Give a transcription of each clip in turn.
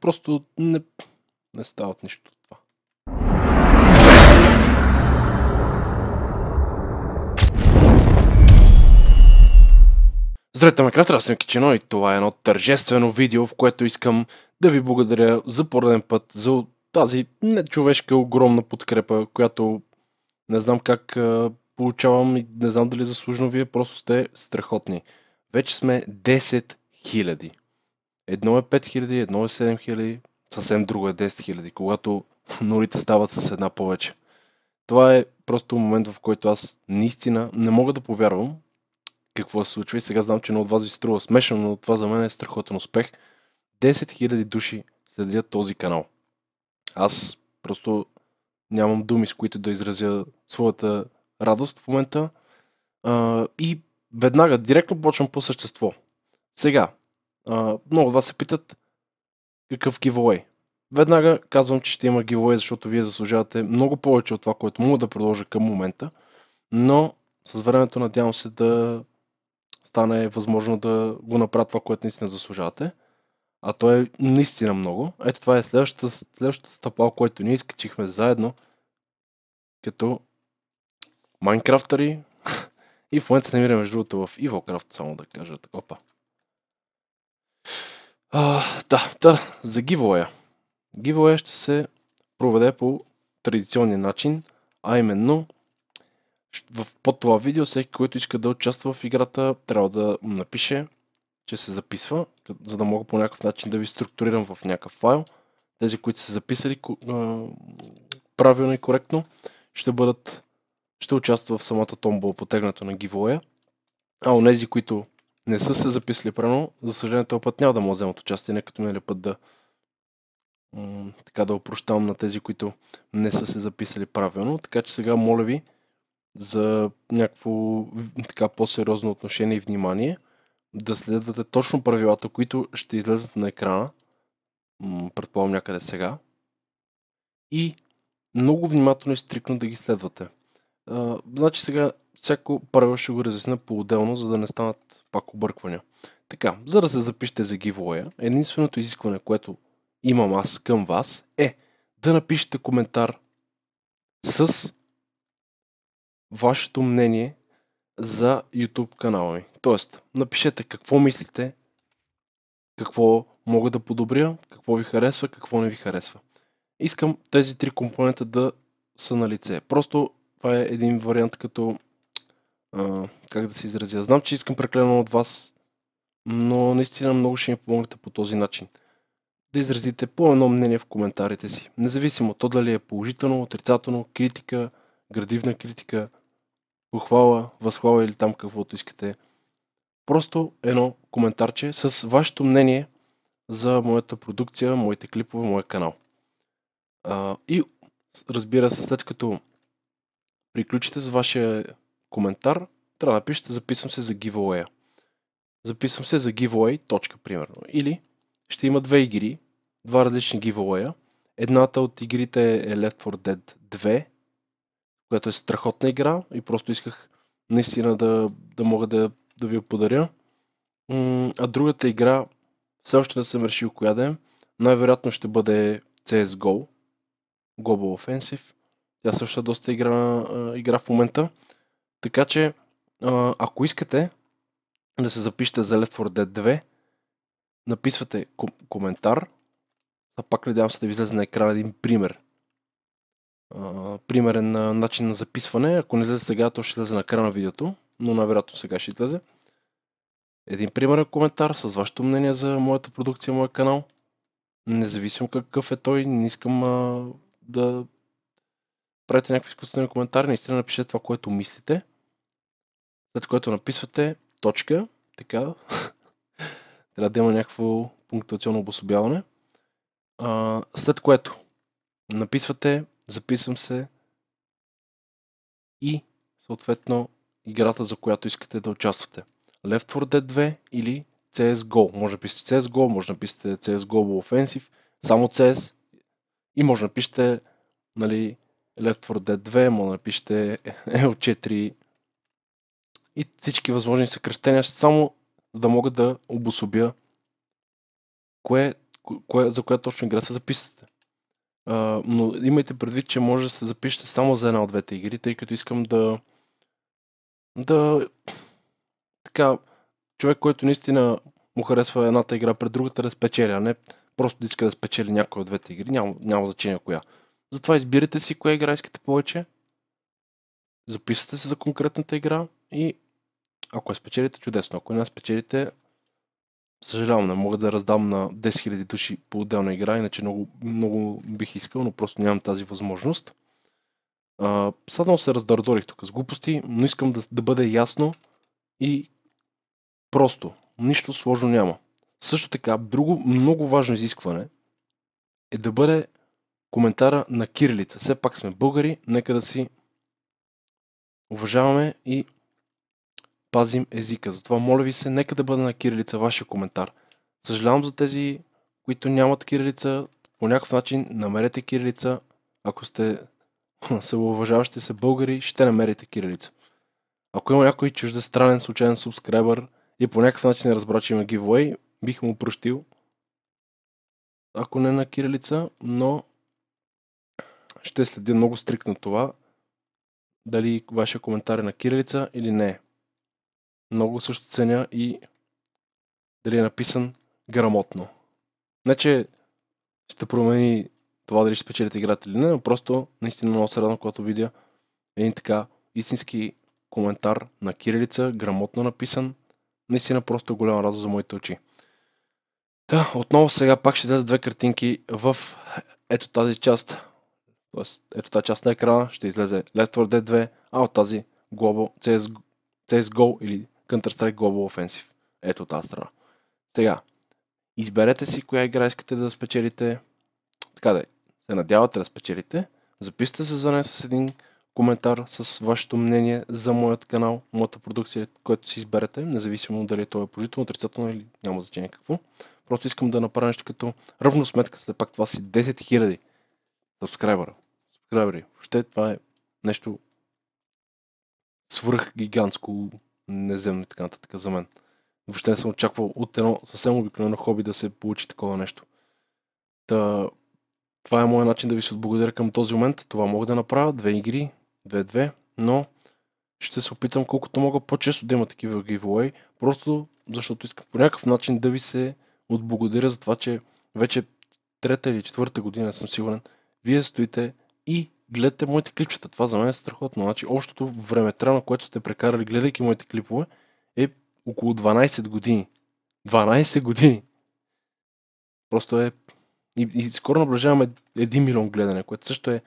просто не, не става от нищо това. Здравейте, ме кратер, аз съм Кичино и това е едно тържествено видео, в което искам да ви благодаря за пореден път за тази нечовешка огромна подкрепа, която не знам как получавам и не знам дали заслужено вие, просто сте страхотни. Вече сме 10 000. Едно е 5000, едно е 7000, съвсем друго е 10 000, когато нулите стават с една повече. Това е просто момент, в който аз наистина не мога да повярвам какво се случва и сега знам, че едно от вас ви струва смешно, но това за мен е страхотен успех. 10 000 души следят този канал. Аз просто нямам думи, с които да изразя своята радост в момента. А, и веднага, директно почвам по същество. Сега, а, много от вас се питат какъв гивой. Веднага казвам, че ще има гивой, защото вие заслужавате много повече от това, което мога да продължа към момента, но с времето надявам се да стане възможно да го направя това, което наистина заслужавате. А то е наистина много. Ето това е следващата, следващата стъпало, което ние изкачихме заедно като майнкрафтъри. и в момента се намираме между другото в Evilcraft, само да кажа. Опа. А, да, да, за гивоя. Giveaway ще се проведе по традиционния начин, а именно в под това видео всеки, който иска да участва в играта, трябва да напише, че се записва, за да мога по някакъв начин да ви структурирам в някакъв файл. Тези, които са записали правилно и коректно, ще бъдат ще участват в самата томбо, потегнато на гивоя. А у нези, които не са се записали правилно. За съжаление, този път няма да му вземат участие, не като миналия път да м- така да опрощавам на тези, които не са се записали правилно. Така че сега моля ви за някакво така по-сериозно отношение и внимание да следвате точно правилата, които ще излезат на екрана, м- предполагам някъде сега, и много внимателно и стрикно да ги следвате. А, значи сега Всяко правило ще го разясня по-отделно, за да не станат пак обърквания. Така, за да се запишете за гивоя, единственото изискване, което имам аз към вас е да напишете коментар с вашето мнение за YouTube канала ми. Тоест, напишете какво мислите, какво мога да подобря, какво ви харесва, какво не ви харесва. Искам тези три компонента да са на лице. Просто това е един вариант като а, как да се изразя. Знам, че искам прекалено от вас, но наистина много ще ми помогнете по този начин. Да изразите по едно мнение в коментарите си. Независимо то дали е положително, отрицателно, критика, градивна критика, похвала, възхвала или там каквото искате. Просто едно коментарче с вашето мнение за моята продукция, моите клипове, моя канал. А, и разбира се, след като приключите с вашия коментар, трябва да пишете, записвам се за giveaway. Записвам се за giveaway, точка, примерно. Или ще има две игри, два различни giveaway. Едната от игрите е Left 4 Dead 2, която е страхотна игра и просто исках наистина да, да мога да, да ви я подаря. А другата игра, все още не съм решил коя да е. Най-вероятно ще бъде CSGO, Global Offensive. Тя също е доста игра, игра в момента. Така че, ако искате да се запишете за Left 4 Dead 2, написвате ком- коментар, а пак надявам се да ви излезе на екрана един пример. примерен на начин на записване. Ако не излезе сега, то ще излезе на екрана на видеото, но най-вероятно сега ще излезе. Един примерен коментар с вашето мнение за моята продукция, моя канал. Независимо какъв е той, не искам а, да правите някакви изкуствени коментари, наистина напишете това, което мислите след което написвате точка, така, трябва да има някакво пунктуационно обособяване, а, след което написвате, записвам се и съответно играта, за която искате да участвате. Left 4 Dead 2 или CSGO. Може да пишете CSGO, може да напишете CSGO Offensive, само CS и може да напишете нали, Left 4 Dead 2, може да напишете L4 и всички възможни съкръщения, само да мога да обособя кое, кое, за коя точно игра се записвате. А, но имайте предвид, че може да се запишете само за една от двете игри, тъй като искам да да така, човек, който наистина му харесва едната игра пред другата, да спечели, а не просто да иска да спечели някоя от двете игри. Няма, няма значение коя. Затова избирате си коя игра искате повече. Записвате се за конкретната игра и ако я спечелите, чудесно. Ако не спечелите, съжалявам, не мога да раздам на 10 000 души по отделна игра, иначе много, много бих искал, но просто нямам тази възможност. Садно се раздърдорих тук с глупости, но искам да, да бъде ясно и просто. Нищо сложно няма. Също така, друго много важно изискване е да бъде коментара на кирилица. Все пак сме българи, нека да си уважаваме и пазим езика. Затова моля ви се, нека да бъде на кирилица вашия коментар. Съжалявам за тези, които нямат кирилица. По някакъв начин намерете кирилица. Ако сте съблуважаващи се българи, ще намерите кирилица. Ако има някой чуждестранен случайен субскрайбър и по някакъв начин разбра, че има giveaway, бих му прощил. Ако не е на кирилица, но ще следя много стрикно това, дали вашия коментар е на кирилица или не е много също ценя и дали е написан грамотно. Не, че ще промени това дали ще спечелят играта или не, но просто наистина много се радвам, когато видя един така истински коментар на кирилица, грамотно написан. Наистина просто голяма радост за моите очи. Да, отново сега пак ще излезе две картинки в ето тази част. т.е. ето тази част на екрана ще излезе Left 4 Dead 2, а от тази Global CS, CSGO или Counter-Strike Global Offensive. Ето от тази страна. Сега, изберете си коя игра искате да спечелите. Така да е. се надявате да спечелите. Записате се за нея с един коментар с вашето мнение за моят канал, моята продукция, която си изберете, независимо дали то е положително, отрицателно или няма значение какво. Просто искам да направя нещо като ръвно сметка, след пак това си 10 000 субскрайбера. Субскрайбери. Въобще това е нещо свръх гигантско неземно и така нататък за мен. Въобще не съм очаквал от едно съвсем обикновено хоби да се получи такова нещо. Та, това е моят начин да ви се отблагодаря към този момент. Това мога да направя. Две игри, две-две, но ще се опитам колкото мога по-често да има такива giveaway, просто защото искам по някакъв начин да ви се отблагодаря за това, че вече трета или четвърта година съм сигурен, вие стоите и гледате моите клипчета. Това за мен е страхотно. Значи, общото време на което сте прекарали, гледайки моите клипове, е около 12 години. 12 години! Просто е... И, и скоро наближаваме 1 милион гледане, което също е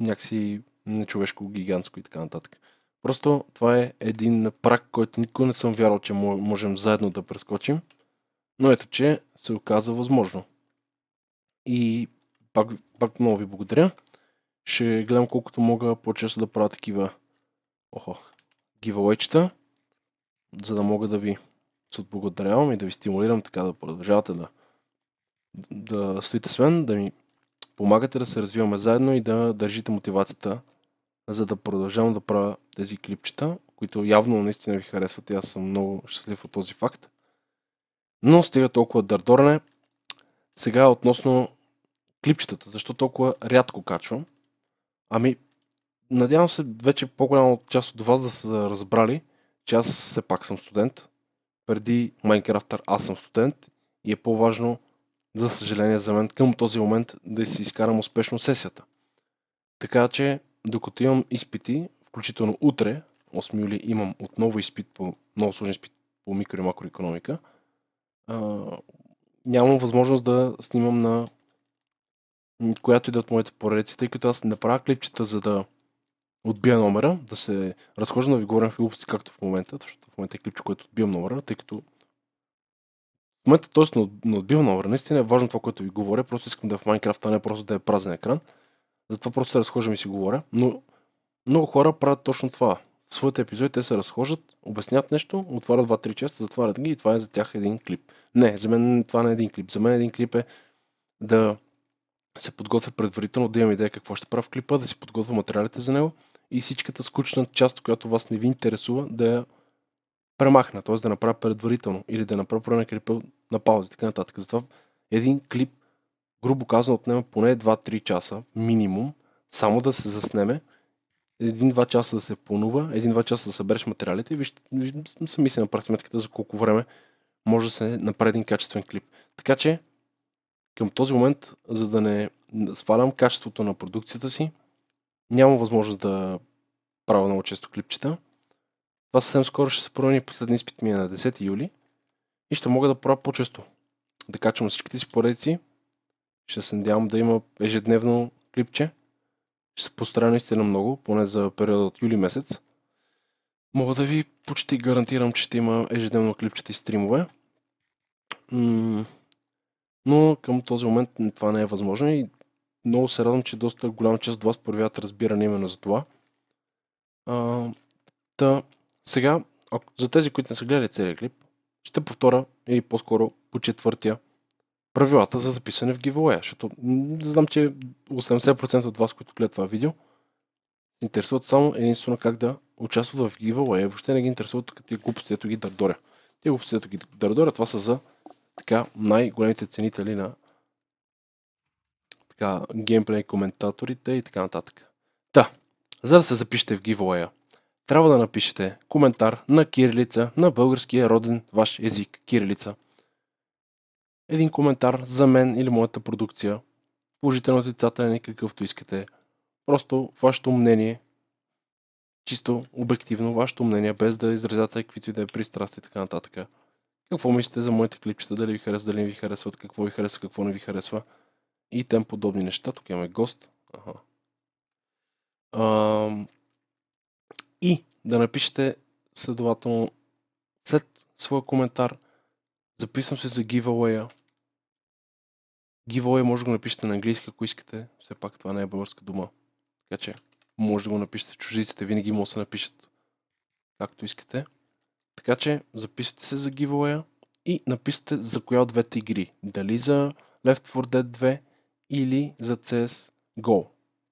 някакси нечовешко, гигантско и така нататък. Просто това е един прак, който никога не съм вярвал, че можем заедно да прескочим. Но ето, че се оказа възможно. И пак, пак много ви благодаря ще гледам колкото мога по-често да правя такива охо, гивалейчета, за да мога да ви се отблагодарявам и да ви стимулирам така да продължавате да, да стоите с мен, да ми помагате да се развиваме заедно и да държите мотивацията, за да продължавам да правя тези клипчета, които явно наистина ви харесват и аз съм много щастлив от този факт. Но стига толкова дърдорне. Сега относно клипчетата, защо толкова рядко качвам. Ами, надявам се вече по-голяма част от вас да са разбрали, че аз все пак съм студент. Преди Майнкрафтър аз съм студент и е по-важно, за съжаление за мен, към този момент да си изкарам успешно сесията. Така че, докато имам изпити, включително утре, 8 юли имам отново изпит по много сложен изпит по микро и макроекономика, а, нямам възможност да снимам на която иде от моите поредици, тъй като аз не правя клипчета, за да отбия номера, да се разхожда на ви в глупости, както в момента, защото в момента е клипче, което отбивам номера, тъй като в момента т.е. не отбивам номера. Наистина е важно това, което ви говоря, просто искам да е в Майнкрафта а не просто да е празен екран. Затова просто се разхождам и си говоря, но много хора правят точно това. В своите епизоди те се разхождат, обяснят нещо, отварят 2-3 часа, затварят ги и това е за тях един клип. Не, за мен това не е един клип. За мен един клип е да се подготвя предварително, да имам идея какво ще правя в клипа, да си подготвя материалите за него и всичката скучна част, която вас не ви интересува, да я премахна, т.е. да направя предварително или да направя на клипа на пауза и така нататък. Затова един клип, грубо казано, отнема поне 2-3 часа минимум, само да се заснеме, един-два часа да се планува, един-два часа да събереш материалите и вижте, сами си направи сметката за колко време може да се направи един качествен клип. Така че към този момент, за да не свалям качеството на продукцията си, нямам възможност да правя много често клипчета. Това съвсем скоро ще се промени последния изпит ми е на 10 юли и ще мога да правя по-често. Да качвам всичките си поредици. Ще се надявам да има ежедневно клипче. Ще се постарая наистина много, поне за периода от юли месец. Мога да ви почти гарантирам, че ще има ежедневно клипчета и стримове. М- но към този момент това не е възможно и много се радвам, че доста голяма част от вас проявяват разбиране именно за това. А, та, сега, ако, за тези, които не са гледали целият клип, ще повторя или по-скоро по четвъртия правилата за записване в giveaway, защото знам, че 80% от вас, които гледат това видео, се интересуват само единствено как да участват в giveaway. Въобще не ги интересуват като тези глупости, ето ги дърдоря. Те глупости, ето ги дърдоря, това са за така най-големите ценители на така, геймплей коментаторите и така нататък. Та, за да се запишете в giveaway трябва да напишете коментар на кирилица на българския роден ваш език кирилица. Един коментар за мен или моята продукция, положително отрицателен е какъвто искате. Просто вашето мнение, чисто обективно вашето мнение, без да изразяте каквито и да е пристрасти и така нататък какво мислите за моите клипчета, дали ви харесват, дали не ви харесват, какво ви харесва, какво не ви харесва и тем подобни неща. Тук имаме гост. Ага. А, и да напишете следователно след своя коментар. Записвам се за giveaway-а. Giveaway може да го напишете на английски, ако искате. Все пак това не е българска дума. Така че може да го напишете. чужиците, винаги може да се напишат както искате. Така че записвайте се за giveaway и написате за коя от двете игри. Дали за Left 4 Dead 2 или за CS GO.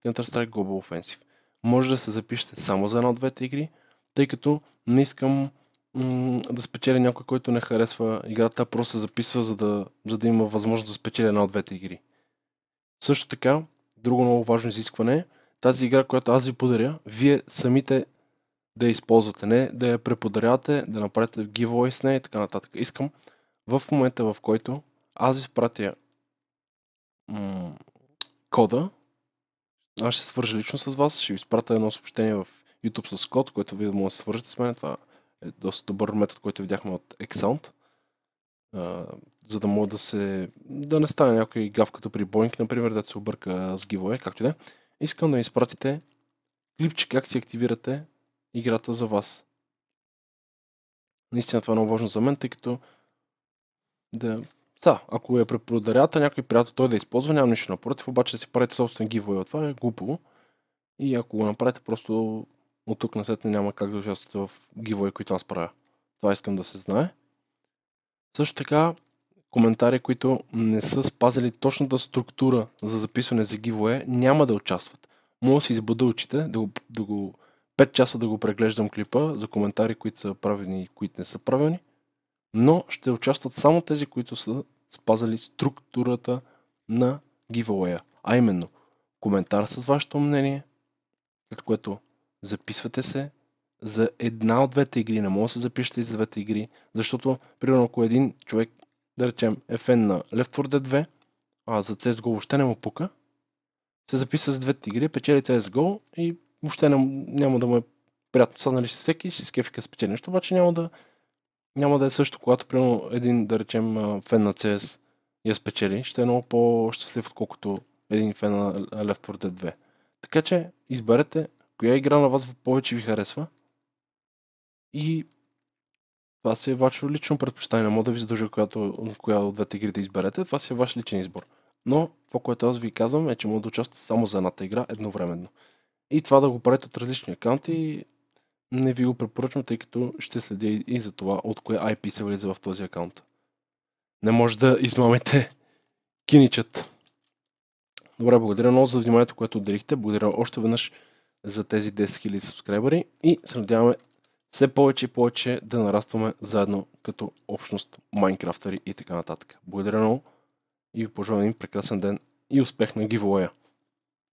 Counter-Strike Global Offensive. Може да се запишете само за една от двете игри, тъй като не искам м- да спечеля някой, който не харесва играта, просто се записва, за да, за да има възможност да спечеля една от двете игри. Също така, друго много важно изискване е тази игра, която аз ви подаря, вие самите да я използвате, не да я преподарявате, да направите giveaway с нея и така нататък. Искам в момента, в който аз изпратя м- кода, аз ще свържа лично с вас, ще ви изпратя едно съобщение в YouTube с код, което вие може да свържете с мен. Това е доста добър метод, който видяхме от Exound. Uh, за да може да се... да не стане някой гав като при Boeing, например, да се обърка с giveaway, както и да е. Искам да ми изпратите клипче как си активирате играта за вас. Наистина това е много важно за мен, тъй като да... Да, ако я препродарята някой приятел, той да използва, няма нищо напротив, обаче да си правите собствен гивой от това е глупо. И ако го направите, просто от тук на след няма как да участвате в гивой, които аз правя. Това искам да се знае. Също така, коментари, които не са спазили точната структура за записване за гивое, няма да участват. Мога да си избъда очите, да го, да го 5 часа да го преглеждам клипа за коментари, които са правени и които не са правени, но ще участват само тези, които са спазали структурата на giveaway а именно коментар с вашето мнение, след което записвате се за една от двете игри, не може да се запишете и за двете игри, защото, примерно, ако един човек, да речем, е фен на Left 4 Dead 2, а за CSGO въобще не му пука, се записва за двете игри, печели CSGO и въобще няма, няма да му е приятно. Са, нали, всеки ще скефи като нещо, обаче няма да, няма да е също, когато, примерно, един, да речем, фен на CS я спечели, ще е много по-щастлив, отколкото един фен на Left 4 Dead 2. Така че, изберете коя игра на вас повече ви харесва и това си е ваше лично предпочитание. Мога да ви задължа която, коя от двете игри да изберете. Това си е ваш личен избор. Но това, което аз ви казвам е, че мога да участвате само за едната игра едновременно. И това да го правите от различни акаунти не ви го препоръчвам, тъй като ще следя и за това от кое IP се влиза в този акаунт. Не може да измамите киничът. Добре, благодаря много за вниманието, което отделихте. Благодаря още веднъж за тези 10 000 субскрайбъри и се надяваме все повече и повече да нарастваме заедно като общност, майнкрафтери и така нататък. Благодаря много и ви пожелавам един прекрасен ден и успех на гивоя.